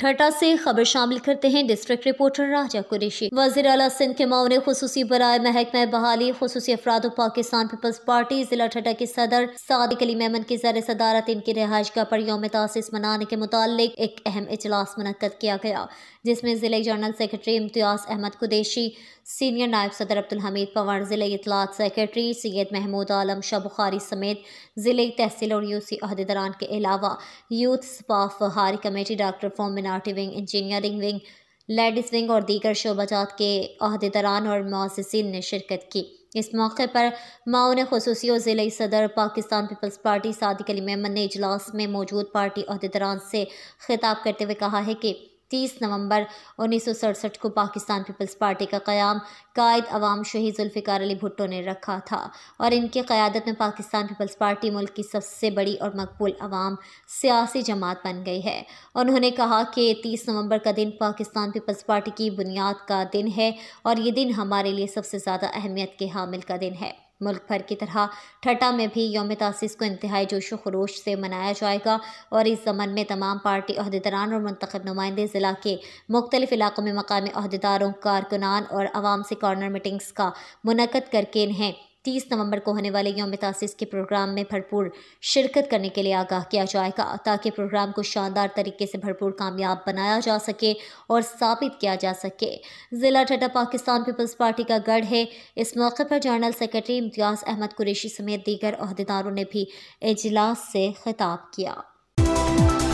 ठटा से खबर शामिल करते हैं डिस्ट्रिक्ट रिपोर्टर राजा कुरेशी वजीर अला सिंध के माओ ने खसूसी बरए महकमे बहाली खसूसी अफराद पाकिस्तान पीपल्स पार्टी जिला ठटा के सदर सादिक अली मेमन की जर सदारत इनकी का पर योम तासीस मनाने के मुतल एक अहम इजलास मनकद किया गया जिसमें जिले general secretary Imtiaz Ahmed Qureshi senior नायब सदर अब्दुल हमीद पवार ज़िले इतलात सेक्रेटरी सैद महमूद आलम शाह बुखारी समेत ज़िले तहसील और यूसी अहदेदारान के अलावा यूथ स्पाफ हारी कमेटी डॉक्टर फोमिना मीनाटी wing engineering wing ladies wing और दीगर शोबाजात के अहदेदारान और मुआसिन ने शिरकत की इस मौके पर माओन खसूसी और ज़िले सदर पाकिस्तान पीपल्स पार्टी सादिक अली मेमन ने इजलास में मौजूद पार्टी अहदेदारान से खिताब करते हुए कहा है कि तीस नवंबर उन्नीस सौ सड़सठ को पाकिस्तान पीपल्स पार्टी का क़्याम कायद अवाम शहीद जुल्फ़िकार अली भुट्टो ने रखा था और इनकी क़्यादत में पाकिस्तान पीपल्स पार्टी मुल्क की सबसे बड़ी और मकबूल अवाम सियासी जमात बन गई है उन्होंने कहा कि तीस नवंबर का दिन पाकिस्तान पीपल्स पार्टी की बुनियाद का दिन है और ये दिन हमारे लिए सबसे ज़्यादा अहमियत के हामिल का दिन है मुल्क भर की तरह ठटा में भी योम तसीस को इंतहाई जोश खरोश से मनाया जाएगा और इस ज़मन में तमाम पार्टी अहदेदारान और मंतखब नुमाइंदे ज़िला के मुख्तलिफ़ इलाक़ों में मकामी अहदेदारों कारकुनान और आवाम से कॉर्नर मीटिंग्स का मनकद करके इन्हें तीस नवंबर को होने वाले योम तासीस के प्रोग्राम में भरपूर शिरकत करने के लिए आगाह किया जाएगा ताकि प्रोग्राम को शानदार तरीके से भरपूर कामयाब बनाया जा सके और साबित किया जा सके ज़िला टडा पाकिस्तान पीपल्स पार्टी का गढ़ है इस मौके पर जनरल सेक्रेटरी इम्तियाज़ अहमद कुरेशी समेत दीगर अहदेदारों ने भी इजलास से खिताब किया